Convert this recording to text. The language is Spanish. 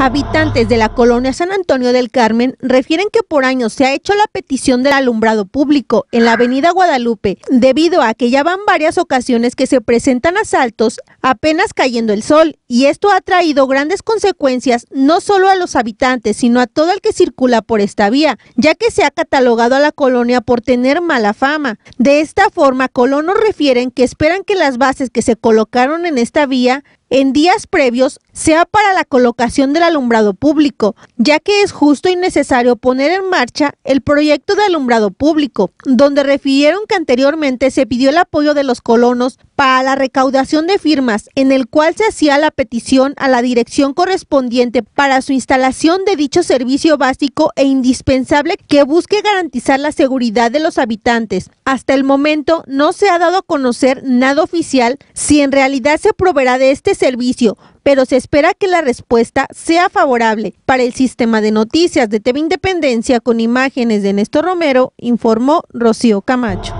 Habitantes de la colonia San Antonio del Carmen refieren que por años se ha hecho la petición del alumbrado público en la avenida Guadalupe, debido a que ya van varias ocasiones que se presentan asaltos apenas cayendo el sol, y esto ha traído grandes consecuencias no solo a los habitantes, sino a todo el que circula por esta vía, ya que se ha catalogado a la colonia por tener mala fama. De esta forma, colonos refieren que esperan que las bases que se colocaron en esta vía en días previos sea para la colocación del alumbrado público, ya que es justo y necesario poner en marcha el proyecto de alumbrado público, donde refirieron que anteriormente se pidió el apoyo de los colonos para la recaudación de firmas, en el cual se hacía la petición a la dirección correspondiente para su instalación de dicho servicio básico e indispensable que busque garantizar la seguridad de los habitantes. Hasta el momento no se ha dado a conocer nada oficial si en realidad se proveerá de este servicio, pero se espera que la respuesta sea favorable. Para el sistema de noticias de TV Independencia, con imágenes de Néstor Romero, informó Rocío Camacho.